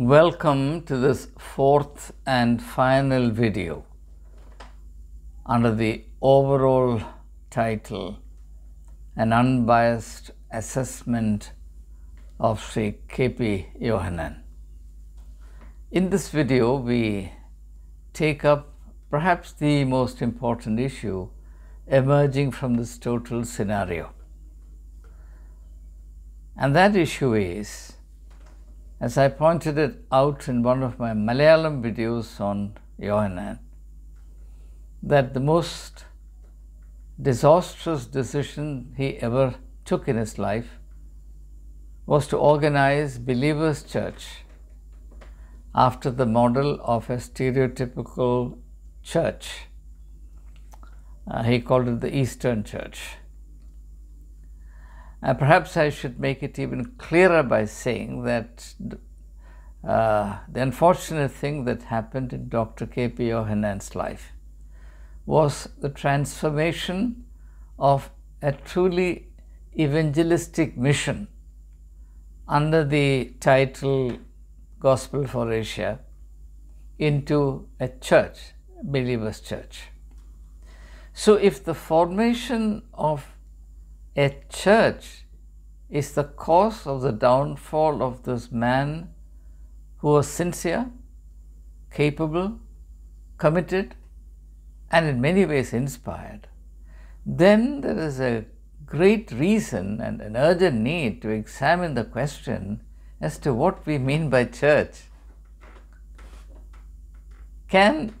Welcome to this fourth and final video under the overall title An Unbiased Assessment of Sri K.P. Yohanan. In this video, we take up perhaps the most important issue emerging from this total scenario. And that issue is as I pointed it out in one of my Malayalam videos on Yohanan, that the most disastrous decision he ever took in his life was to organize Believers' Church after the model of a stereotypical church. Uh, he called it the Eastern Church. Uh, perhaps I should make it even clearer by saying that uh, the unfortunate thing that happened in Dr. K.P. Johannan's life was the transformation of a truly evangelistic mission under the title Gospel for Asia into a church, believer's church. So if the formation of a church is the cause of the downfall of this man who was sincere, capable, committed, and in many ways inspired. Then there is a great reason and an urgent need to examine the question as to what we mean by church. Can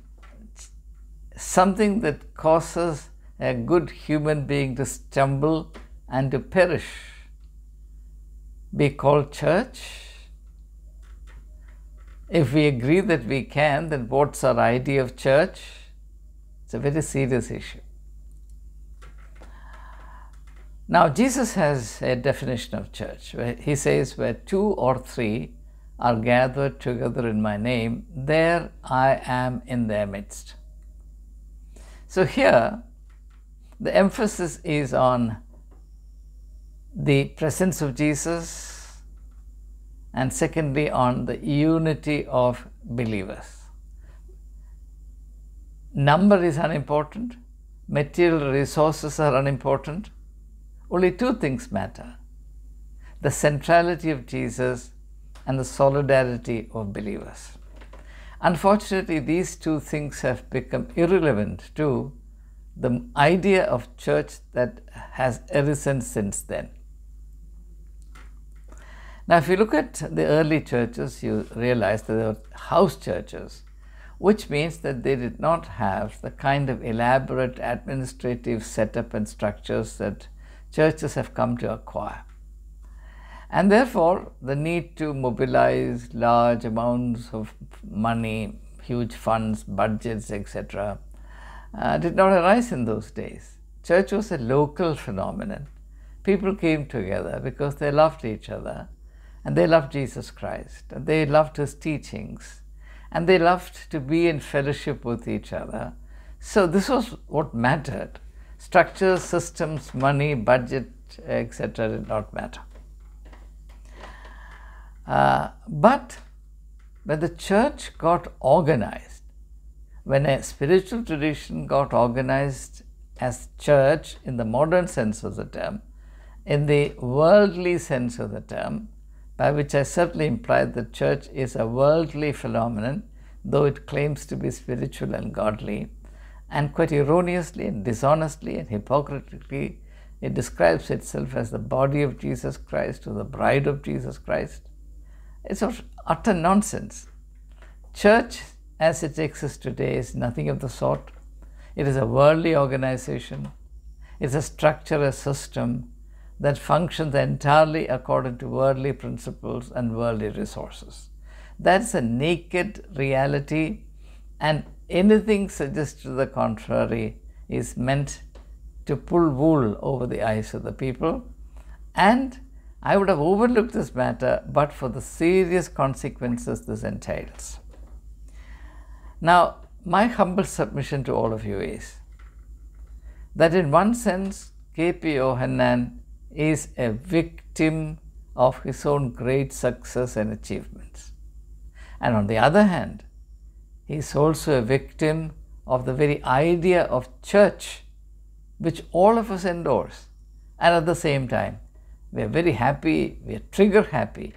something that causes a good human being to stumble and to perish be called church? If we agree that we can, then what's our idea of church? It's a very serious issue. Now, Jesus has a definition of church. Where he says, Where two or three are gathered together in my name, there I am in their midst. So, here the emphasis is on the presence of Jesus and secondly on the unity of believers. Number is unimportant, material resources are unimportant, only two things matter the centrality of Jesus and the solidarity of believers. Unfortunately, these two things have become irrelevant to the idea of church that has arisen since then. Now, if you look at the early churches, you realize that they were house churches, which means that they did not have the kind of elaborate administrative setup and structures that churches have come to acquire. And therefore, the need to mobilize large amounts of money, huge funds, budgets, etc., uh, did not arise in those days. Church was a local phenomenon. People came together because they loved each other and they loved Jesus Christ, and they loved his teachings, and they loved to be in fellowship with each other. So this was what mattered. Structures, systems, money, budget, etc. did not matter. Uh, but when the church got organized, when a spiritual tradition got organized as church in the modern sense of the term, in the worldly sense of the term, by which I certainly imply that church is a worldly phenomenon, though it claims to be spiritual and godly, and quite erroneously and dishonestly and hypocritically, it describes itself as the body of Jesus Christ or the bride of Jesus Christ. It's utter nonsense. Church, as it exists today, is nothing of the sort. It is a worldly organization. It's a structure, a system that functions entirely according to worldly principles and worldly resources. That is a naked reality, and anything suggested to the contrary is meant to pull wool over the eyes of the people. And I would have overlooked this matter but for the serious consequences this entails. Now, my humble submission to all of you is that in one sense, K. P. O. Hennan is a victim of his own great success and achievements. And on the other hand, he is also a victim of the very idea of church, which all of us endorse. And at the same time, we are very happy, we are trigger happy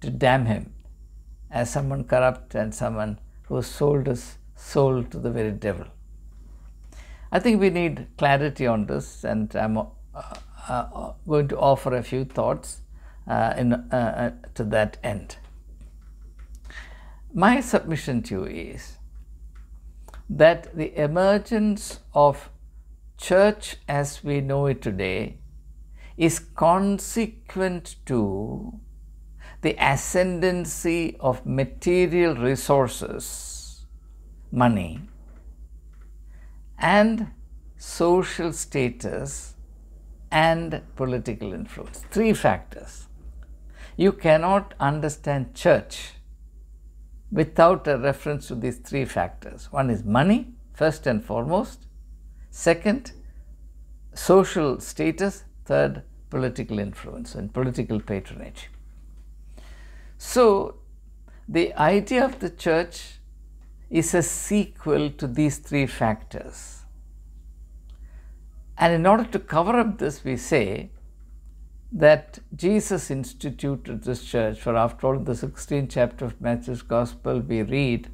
to damn him as someone corrupt and someone who sold his soul to the very devil. I think we need clarity on this, and I'm, uh, uh, going to offer a few thoughts uh, in, uh, uh, to that end. My submission to you is that the emergence of church as we know it today is consequent to the ascendancy of material resources, money, and social status and political influence. Three factors. You cannot understand church without a reference to these three factors. One is money, first and foremost. Second, social status. Third, political influence and political patronage. So, the idea of the church is a sequel to these three factors and in order to cover up this, we say that Jesus instituted this church, for after all, in the 16th chapter of Matthew's Gospel, we read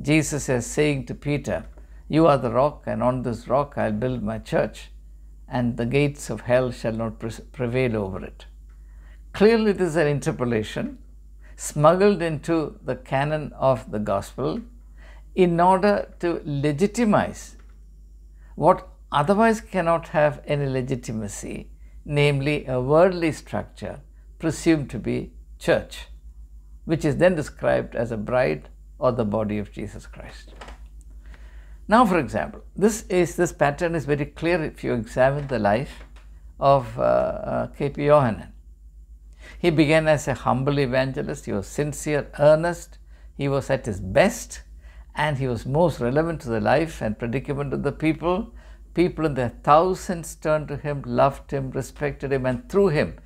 Jesus as saying to Peter, You are the rock, and on this rock I'll build my church, and the gates of hell shall not prevail over it. Clearly, this is an interpolation smuggled into the canon of the Gospel in order to legitimize what otherwise cannot have any legitimacy, namely a worldly structure presumed to be church, which is then described as a bride or the body of Jesus Christ. Now, for example, this is this pattern is very clear if you examine the life of uh, uh, K.P. Yohanan. He began as a humble evangelist. He was sincere, earnest. He was at his best, and he was most relevant to the life and predicament of the people people in their thousands turned to him, loved him, respected him, and through him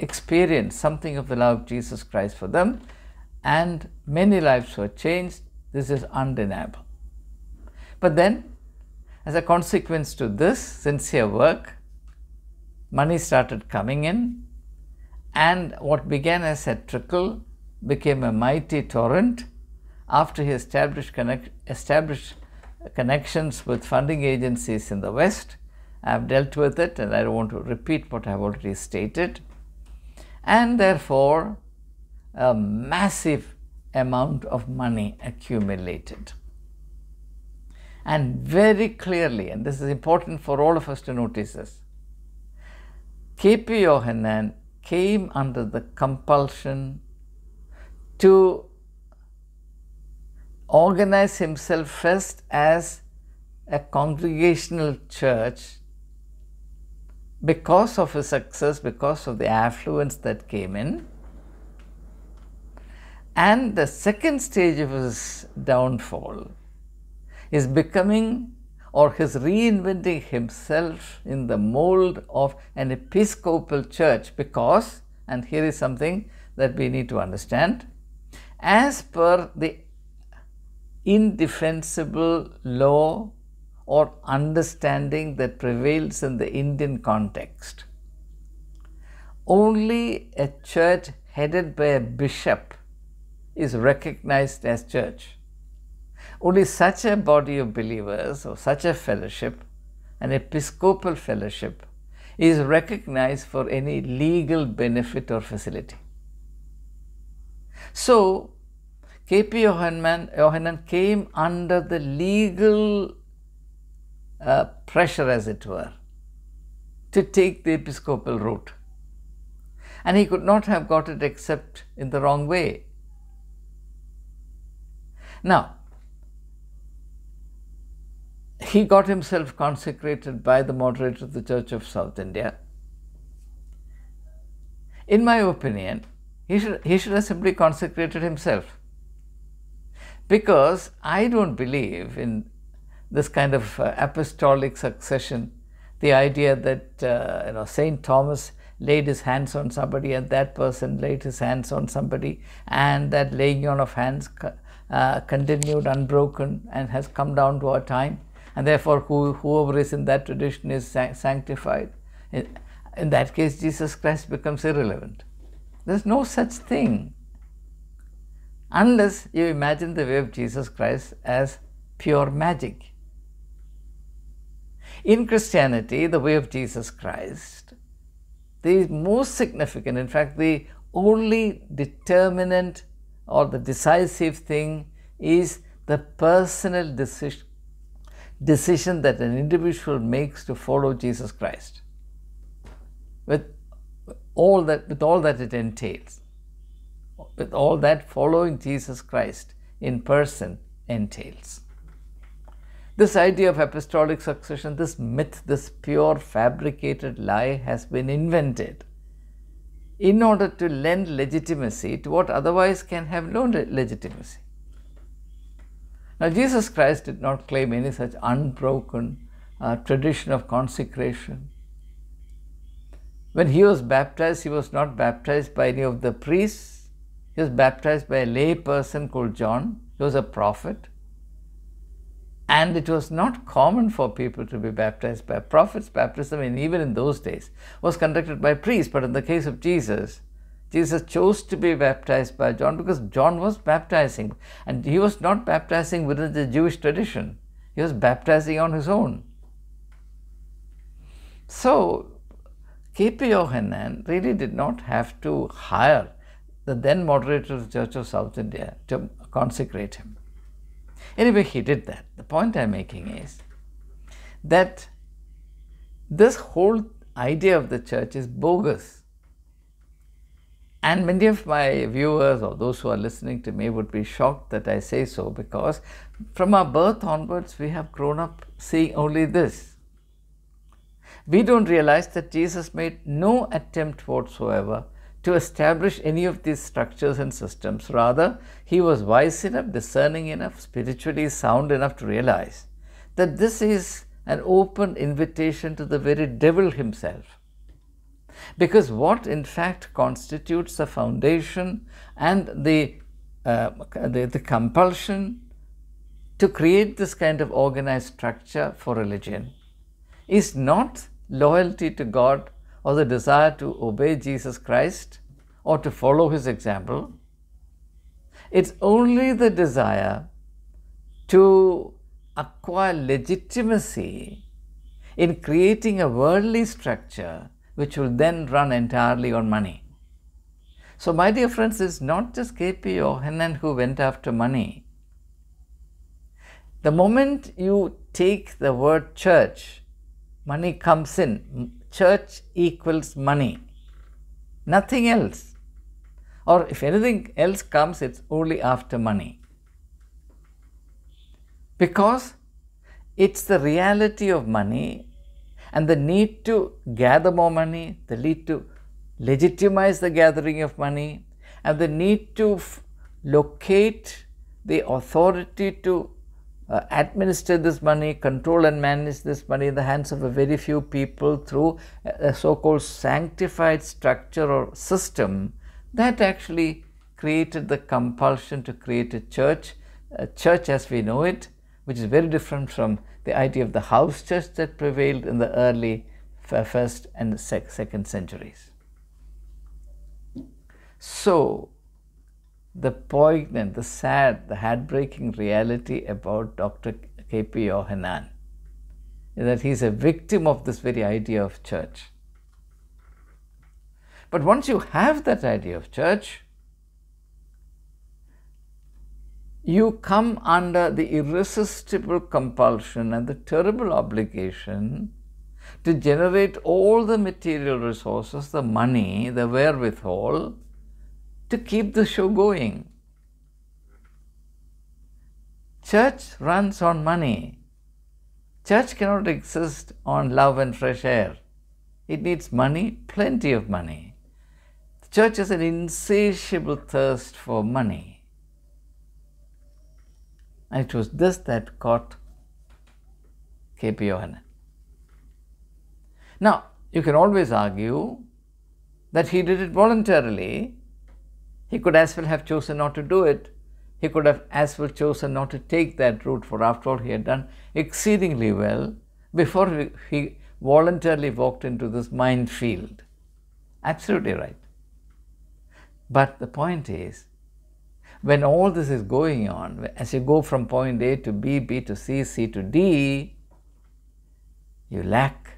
experienced something of the love of Jesus Christ for them, and many lives were changed. This is undeniable. But then, as a consequence to this sincere work, money started coming in, and what began as a trickle became a mighty torrent after he established, connect, established connections with funding agencies in the West. I have dealt with it and I don't want to repeat what I have already stated. And therefore, a massive amount of money accumulated. And very clearly, and this is important for all of us to notice this, KP Yohanan came under the compulsion to organize himself first as a congregational church because of his success, because of the affluence that came in. And the second stage of his downfall is becoming or his reinventing himself in the mold of an episcopal church because, and here is something that we need to understand, as per the indefensible law or understanding that prevails in the Indian context. Only a church headed by a bishop is recognized as church. Only such a body of believers or such a fellowship, an episcopal fellowship, is recognized for any legal benefit or facility. So, K.P. Yohanan, Yohanan came under the legal uh, pressure, as it were, to take the episcopal route. And he could not have got it except in the wrong way. Now, he got himself consecrated by the moderator of the Church of South India. In my opinion, he should, he should have simply consecrated himself because I don't believe in this kind of uh, apostolic succession, the idea that uh, you know Saint Thomas laid his hands on somebody and that person laid his hands on somebody and that laying on of hands uh, continued unbroken and has come down to our time and therefore who, whoever is in that tradition is sanctified. In, in that case, Jesus Christ becomes irrelevant. There's no such thing unless you imagine the way of Jesus Christ as pure magic. In Christianity, the way of Jesus Christ, the most significant, in fact, the only determinant or the decisive thing is the personal decision, decision that an individual makes to follow Jesus Christ with all that, with all that it entails with all that following Jesus Christ in person entails. This idea of apostolic succession, this myth, this pure fabricated lie has been invented in order to lend legitimacy to what otherwise can have no legitimacy. Now, Jesus Christ did not claim any such unbroken uh, tradition of consecration. When he was baptized, he was not baptized by any of the priests he was baptized by a lay person called John. He was a prophet. And it was not common for people to be baptized by prophets. Baptism, even in those days, was conducted by priests. But in the case of Jesus, Jesus chose to be baptized by John because John was baptizing. And he was not baptizing within the Jewish tradition, he was baptizing on his own. So, K.P. Yohanan really did not have to hire the then moderator of the Church of South India to consecrate him. Anyway, he did that. The point I'm making is that this whole idea of the church is bogus. And many of my viewers or those who are listening to me would be shocked that I say so because from our birth onwards we have grown up seeing only this. We don't realize that Jesus made no attempt whatsoever to establish any of these structures and systems. Rather, he was wise enough, discerning enough, spiritually sound enough to realize that this is an open invitation to the very devil himself. Because what in fact constitutes the foundation and the, uh, the, the compulsion to create this kind of organized structure for religion is not loyalty to God or the desire to obey Jesus Christ or to follow his example. It's only the desire to acquire legitimacy in creating a worldly structure which will then run entirely on money. So, my dear friends, it's not just K.P. Henan who went after money. The moment you take the word church, money comes in church equals money, nothing else. Or if anything else comes, it's only after money. Because it's the reality of money and the need to gather more money, the need to legitimize the gathering of money, and the need to locate the authority to uh, administer this money, control and manage this money in the hands of a very few people through a so-called sanctified structure or system that actually created the compulsion to create a church, a church as we know it, which is very different from the idea of the house church that prevailed in the early first and second centuries. So, the poignant, the sad, the heartbreaking reality about Dr. K.P. Yohanan is that he's a victim of this very idea of church. But once you have that idea of church, you come under the irresistible compulsion and the terrible obligation to generate all the material resources, the money, the wherewithal to keep the show going. Church runs on money. Church cannot exist on love and fresh air. It needs money, plenty of money. The church has an insatiable thirst for money. And it was this that caught K.P. Yohanan. Now, you can always argue that he did it voluntarily he could as well have chosen not to do it. He could have as well chosen not to take that route, for after all, he had done exceedingly well before he voluntarily walked into this minefield. Absolutely right. But the point is, when all this is going on, as you go from point A to B, B to C, C to D, you lack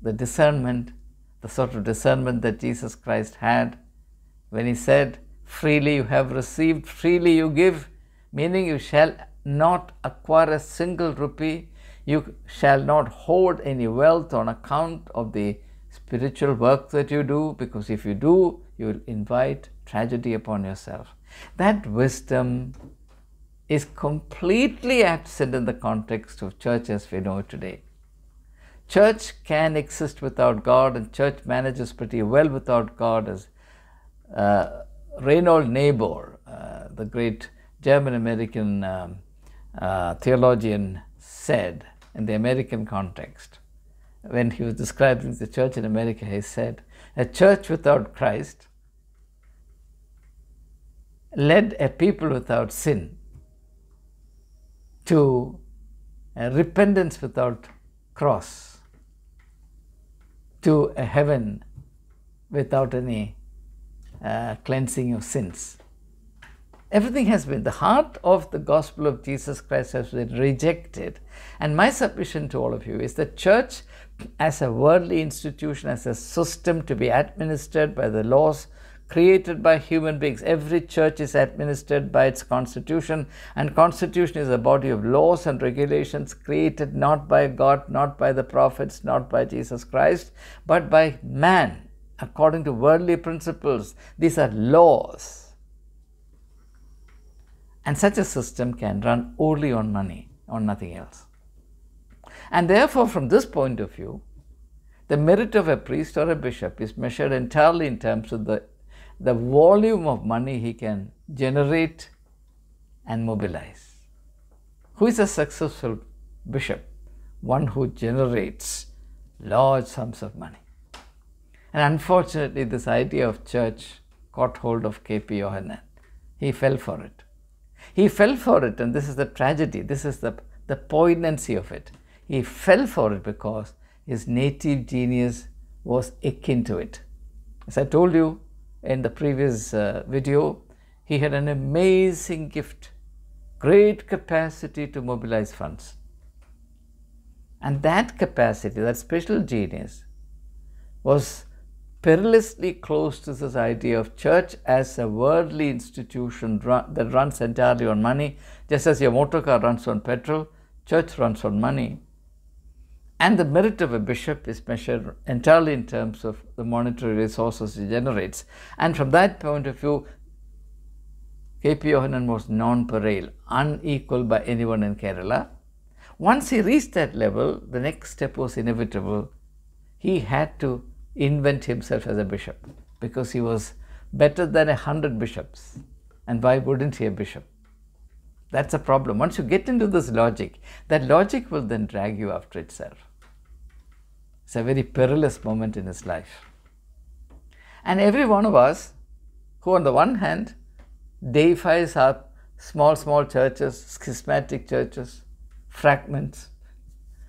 the discernment, the sort of discernment that Jesus Christ had when he said, freely you have received, freely you give, meaning you shall not acquire a single rupee, you shall not hoard any wealth on account of the spiritual work that you do, because if you do, you will invite tragedy upon yourself. That wisdom is completely absent in the context of church as we know today. Church can exist without God, and church manages pretty well without God, as uh, Reinhold Niebuhr, uh, the great German-American um, uh, theologian said in the American context, when he was describing the church in America, he said, a church without Christ led a people without sin to a repentance without cross, to a heaven without any uh, cleansing of sins. Everything has been, the heart of the gospel of Jesus Christ has been rejected. And my submission to all of you is that church as a worldly institution, as a system to be administered by the laws created by human beings. Every church is administered by its constitution and constitution is a body of laws and regulations created not by God, not by the prophets, not by Jesus Christ, but by man according to worldly principles. These are laws. And such a system can run only on money, on nothing else. And therefore, from this point of view, the merit of a priest or a bishop is measured entirely in terms of the, the volume of money he can generate and mobilize. Who is a successful bishop? One who generates large sums of money. And unfortunately, this idea of church caught hold of K.P. Yohanan. He fell for it. He fell for it, and this is the tragedy, this is the, the poignancy of it. He fell for it because his native genius was akin to it. As I told you in the previous uh, video, he had an amazing gift, great capacity to mobilize funds. And that capacity, that special genius, was perilously close to this idea of church as a worldly institution run, that runs entirely on money, just as your motor car runs on petrol, church runs on money. And the merit of a bishop is measured entirely in terms of the monetary resources he generates. And from that point of view, K.P. Yohanan was nonpareil, unequaled by anyone in Kerala. Once he reached that level, the next step was inevitable. He had to invent himself as a bishop because he was better than a hundred bishops. And why wouldn't he a bishop? That's a problem. Once you get into this logic, that logic will then drag you after itself. It's a very perilous moment in his life. And every one of us, who on the one hand deifies our small, small churches, schismatic churches, fragments,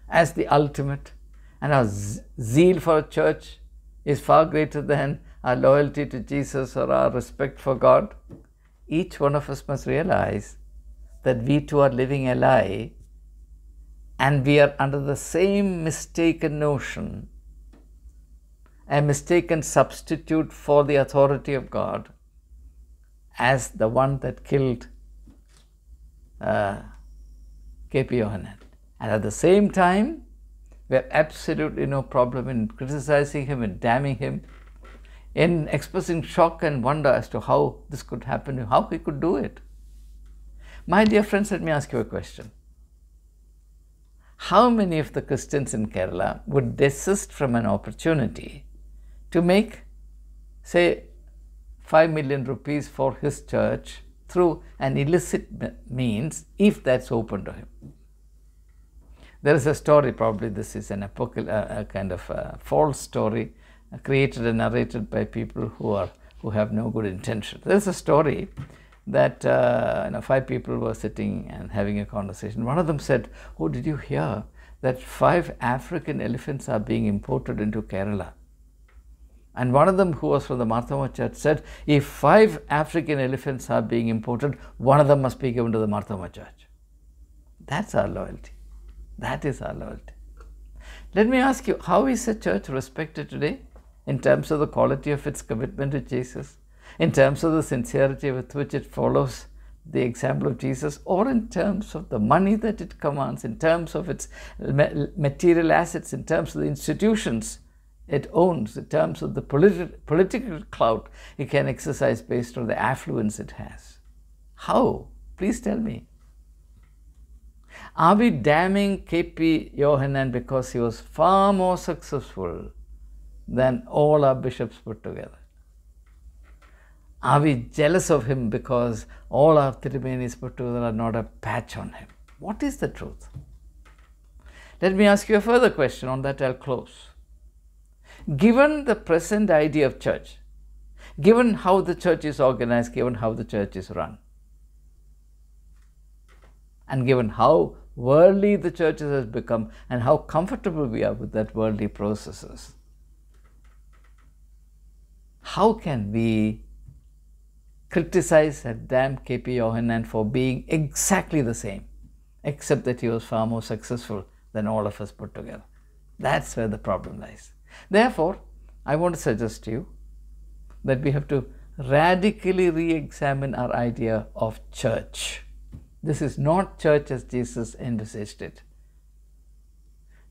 as the ultimate, and our zeal for a church is far greater than our loyalty to Jesus or our respect for God, each one of us must realize that we too are living a lie and we are under the same mistaken notion, a mistaken substitute for the authority of God as the one that killed uh, K.P. Yohanan. And at the same time, we have absolutely no problem in criticizing him and damning him, in expressing shock and wonder as to how this could happen, how he could do it. My dear friends, let me ask you a question. How many of the Christians in Kerala would desist from an opportunity to make, say, 5 million rupees for his church through an illicit means if that's open to him? There is a story, probably this is an apocal, uh, a kind of a false story uh, created and narrated by people who are who have no good intention. There is a story that uh, you know, five people were sitting and having a conversation. One of them said, "Oh, did you hear that five African elephants are being imported into Kerala?" And one of them, who was from the Marthoma Church, said, "If five African elephants are being imported, one of them must be given to the Marthoma Church." That's our loyalty. That is our loyalty. Let me ask you, how is the church respected today in terms of the quality of its commitment to Jesus, in terms of the sincerity with which it follows the example of Jesus, or in terms of the money that it commands, in terms of its material assets, in terms of the institutions it owns, in terms of the politi political clout it can exercise based on the affluence it has? How? Please tell me. Are we damning K.P. Yohanan because he was far more successful than all our bishops put together? Are we jealous of him because all our Thirumenis put together are not a patch on him? What is the truth? Let me ask you a further question, on that I'll close. Given the present idea of church, given how the church is organized, given how the church is run, and given how worldly the churches has become and how comfortable we are with that worldly processes, how can we criticize that damn K.P. Yohanan for being exactly the same, except that he was far more successful than all of us put together? That's where the problem lies. Therefore, I want to suggest to you that we have to radically re examine our idea of church. This is not church as Jesus envisaged it.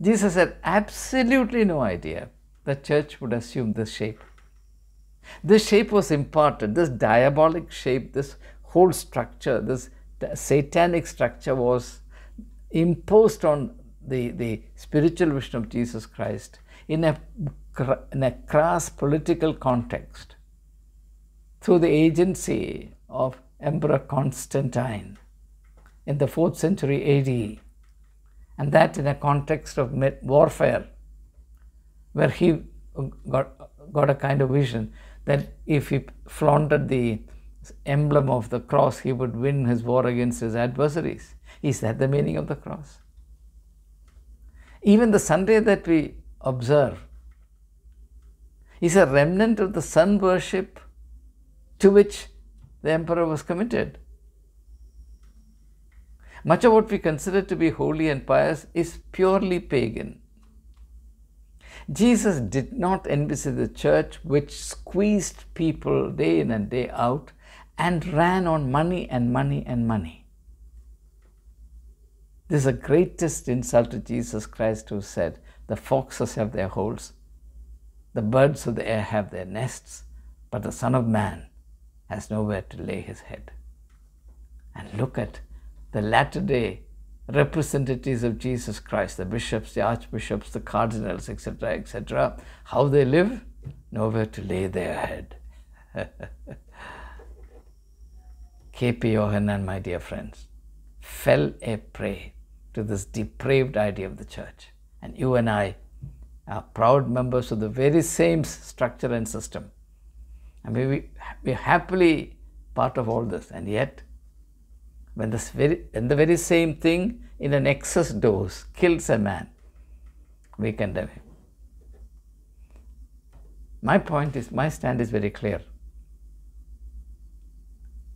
Jesus had absolutely no idea that church would assume this shape. This shape was imparted, this diabolic shape, this whole structure, this satanic structure was imposed on the, the spiritual vision of Jesus Christ in a, in a crass political context through the agency of Emperor Constantine in the 4th century AD, and that in a context of warfare, where he got, got a kind of vision that if he flaunted the emblem of the cross, he would win his war against his adversaries. Is that the meaning of the cross? Even the Sunday that we observe is a remnant of the sun worship to which the emperor was committed. Much of what we consider to be holy and pious is purely pagan. Jesus did not envisage the church which squeezed people day in and day out and ran on money and money and money. This is the greatest insult to Jesus Christ, who said, The foxes have their holes, the birds of the air have their nests, but the Son of Man has nowhere to lay his head. And look at the latter day representatives of Jesus Christ, the bishops, the archbishops, the cardinals, etc., etc., how they live, nowhere to lay their head. K.P. Yohanan, my dear friends, fell a prey to this depraved idea of the church. And you and I are proud members of the very same structure and system. I mean, we, we're happily part of all this, and yet when, this very, the very same thing in an excess dose kills a man, we condemn him. My point is, my stand is very clear.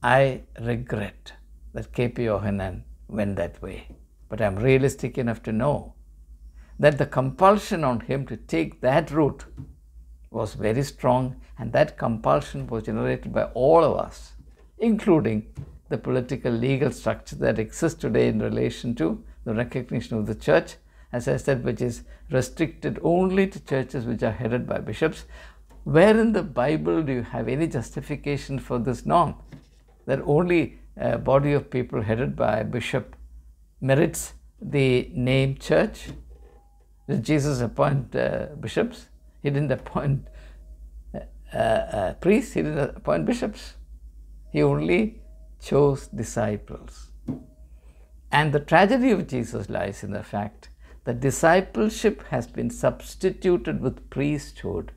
I regret that K.P. Ohanan went that way, but I'm realistic enough to know that the compulsion on him to take that route was very strong, and that compulsion was generated by all of us, including the political legal structure that exists today in relation to the recognition of the church, as I said, which is restricted only to churches which are headed by bishops. Where in the Bible do you have any justification for this norm that only a body of people headed by a bishop merits the name church? Did Jesus appoint uh, bishops? He didn't appoint uh, uh, priests, he didn't appoint bishops. He only chose disciples. And the tragedy of Jesus lies in the fact that discipleship has been substituted with priesthood,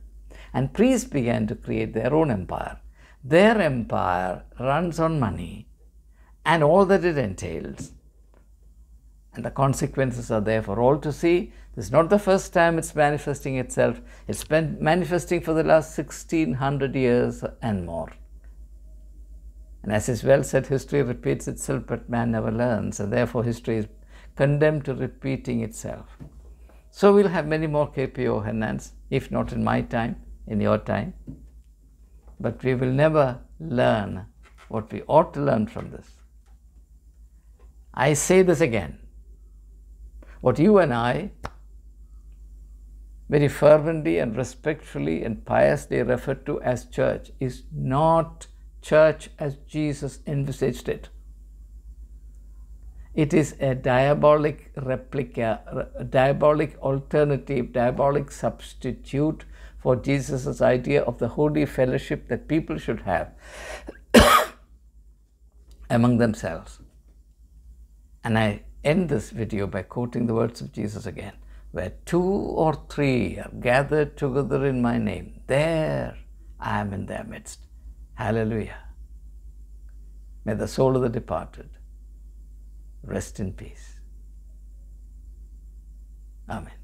and priests began to create their own empire. Their empire runs on money and all that it entails. And the consequences are there for all to see. This is not the first time it's manifesting itself. It's been manifesting for the last 1600 years and more. And as is well said, history repeats itself, but man never learns, and therefore history is condemned to repeating itself. So we'll have many more KPO Hernans, if not in my time, in your time. But we will never learn what we ought to learn from this. I say this again. What you and I very fervently and respectfully and piously refer to as church is not church as Jesus envisaged it. It is a diabolic replica, a diabolic alternative, diabolic substitute for Jesus' idea of the holy fellowship that people should have among themselves. And I end this video by quoting the words of Jesus again where two or three are gathered together in my name, there I am in their midst. Hallelujah. May the soul of the departed rest in peace. Amen.